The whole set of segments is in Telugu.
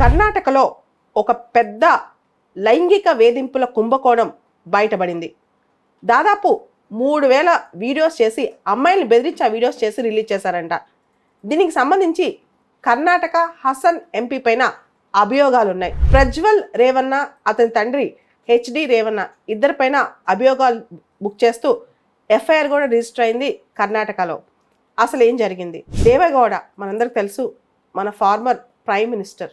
కర్ణాటకలో ఒక పెద్ద లైంగిక వేధింపుల కుంభకోణం బయటపడింది దాదాపు మూడు వేల వీడియోస్ చేసి అమ్మాయిలను బెదిరించి ఆ వీడియోస్ చేసి రిలీజ్ చేశారంట దీనికి సంబంధించి కర్ణాటక హసన్ ఎంపీ పైన అభియోగాలున్నాయి ప్రజ్వల్ రేవన్న అతని తండ్రి హెచ్డి రేవన్న ఇద్దరిపైన అభియోగాలు బుక్ చేస్తూ ఎఫ్ఐఆర్ కూడా రిజిస్టర్ అయింది కర్ణాటకలో అసలు ఏం జరిగింది దేవేగౌడ మనందరికి తెలుసు మన ఫార్మర్ ప్రైమ్ మినిస్టర్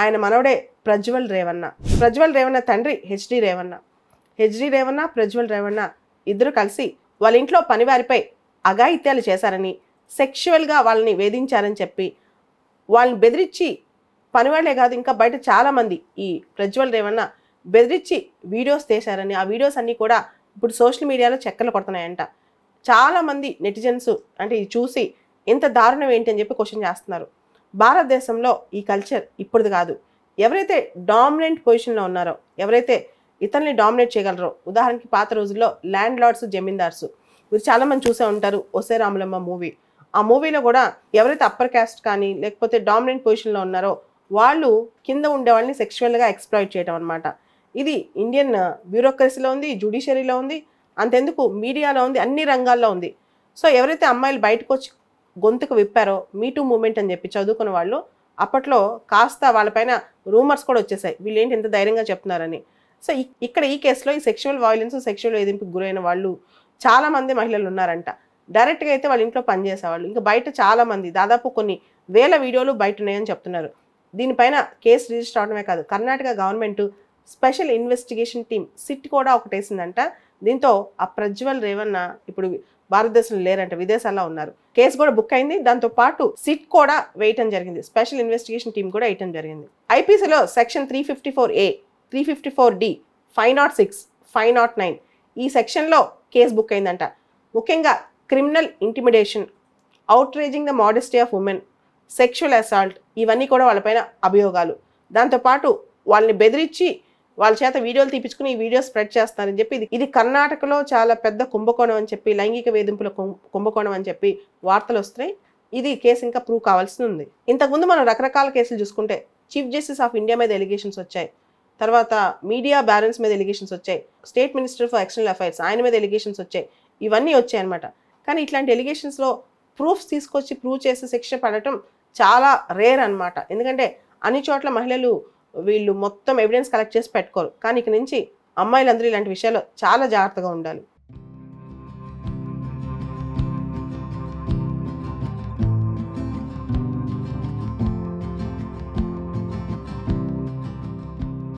ఆయన మనవడే ప్రజ్వల్ రేవన్న ప్రజ్వల్ రేవన్న తండ్రి హెచ్డి రేవన్న హెచ్డి రేవన్న ప్రజ్వల్ రేవన్న ఇద్దరు కలిసి వాళ్ళ ఇంట్లో పనివారిపై అఘాయిత్యాలు చేశారని సెక్షువల్గా వాళ్ళని వేధించారని చెప్పి వాళ్ళని బెదిరించి పనివాళ్లే కాదు ఇంకా బయట చాలామంది ఈ ప్రజ్వల్ రేవన్న బెదిరించి వీడియోస్ తీశారని ఆ వీడియోస్ అన్నీ కూడా ఇప్పుడు సోషల్ మీడియాలో చెక్కలు కొడుతున్నాయంట చాలామంది నెటిజన్స్ అంటే ఇది చూసి ఇంత దారుణం ఏంటి అని చెప్పి క్వశ్చన్ చేస్తున్నారు భారతదేశంలో ఈ కల్చర్ ఇప్పుడుది కాదు ఎవరైతే డామినెంట్ పొజిషన్లో ఉన్నారో ఎవరైతే ఇతరుల్ని డామినేట్ చేయగలరో ఉదాహరణకి పాత రోజుల్లో ల్యాండ్ లార్డ్స్ జమీందార్స్ మీరు చాలామంది చూసే ఉంటారు ఒసే రాములమ్మ మూవీ ఆ మూవీలో కూడా ఎవరైతే అప్పర్ క్యాస్ట్ కానీ లేకపోతే డామినెంట్ పొజిషన్లో ఉన్నారో వాళ్ళు కింద ఉండే వాళ్ళని సెక్షువల్గా ఎక్స్ప్లాయిట్ చేయడం అనమాట ఇది ఇండియన్ బ్యూరోక్రసీలో ఉంది జుడిషియరీలో ఉంది అంతెందుకు మీడియాలో ఉంది అన్ని రంగాల్లో ఉంది సో ఎవరైతే అమ్మాయిలు బయటకు వచ్చి గొంతుకు విప్పారో మీటూ మూమెంట్ అని చెప్పి చదువుకున్న వాళ్ళు అప్పట్లో కాస్త వాళ్ళపైన రూమర్స్ కూడా వచ్చేసాయి వీళ్ళు ఏంటి ఇంత ధైర్యంగా చెప్తున్నారని సో ఇక్కడ ఈ కేసులో ఈ సెక్షువల్ వైలెన్స్ సెక్షువల్ వేధింపుకి గురైన వాళ్ళు చాలామంది మహిళలు ఉన్నారంట డైరెక్ట్గా అయితే వాళ్ళ ఇంట్లో పనిచేసేవాళ్ళు ఇంకా బయట చాలామంది దాదాపు కొన్ని వేల వీడియోలు బయట ఉన్నాయని చెప్తున్నారు దీనిపైన కేసు రిజిస్టర్ అవడమే కాదు Karnataka government special investigation team SIT కూడా ఒకటేసిందంట దీంతో ఆ ప్రజ్వల్ రేవన్న ఇప్పుడు భారతదేశంలో లేరంట విదేశాల్లో ఉన్నారు కేసు కూడా బుక్ అయింది దాంతో పాటు సిట్ కూడా వేయటం జరిగింది స్పెషల్ ఇన్వెస్టిగేషన్ టీం కూడా వేయటం జరిగింది ఐపీసీలో section three fifty four A three fifty four D five nought six five nought nine ఈ సెక్షన్లో కేసు బుక్ అయిందంట ముఖ్యంగా criminal intimidation outraging the modesty of women sexual assault ఇవన్నీ కూడా వాళ్ళపైన అభియోగాలు దాంతోపాటు వాళ్ళని బెదిరించి వాళ్ళ చేత వీడియోలు తీపించుకుని ఈ వీడియో స్ప్రెడ్ చేస్తారని చెప్పి ఇది ఇది కర్ణాటకలో చాలా పెద్ద కుంభకోణం అని చెప్పి లైంగిక వేధింపుల కుంభకోణం అని చెప్పి వార్తలు వస్తున్నాయి ఇది కేసు ఇంకా ప్రూవ్ కావాల్సి ఉంది ఇంతకుముందు మనం రకరకాల కేసులు చూసుకుంటే చీఫ్ జస్టిస్ ఆఫ్ ఇండియా మీద ఎలిగేషన్స్ వచ్చాయి తర్వాత మీడియా బ్యాలెన్స్ మీద ఎలిగేషన్స్ వచ్చాయి state minister for external affairs ఆయన మీద ఎలిగేషన్స్ వచ్చాయి ఇవన్నీ వచ్చాయి అనమాట కానీ ఇట్లాంటి ఎలిగేషన్స్లో ప్రూఫ్స్ తీసుకొచ్చి ప్రూవ్ చేసి శిక్ష పడటం చాలా రేర్ అనమాట ఎందుకంటే అన్ని చోట్ల మహిళలు వీళ్ళు మొత్తం ఎవిడెన్స్ కలెక్ట్ చేసి పెట్టుకోరు కానీ ఇక నుంచి అమ్మాయిలందరూ ఇలాంటి విషయాల్లో చాలా జాగ్రత్తగా ఉండాలి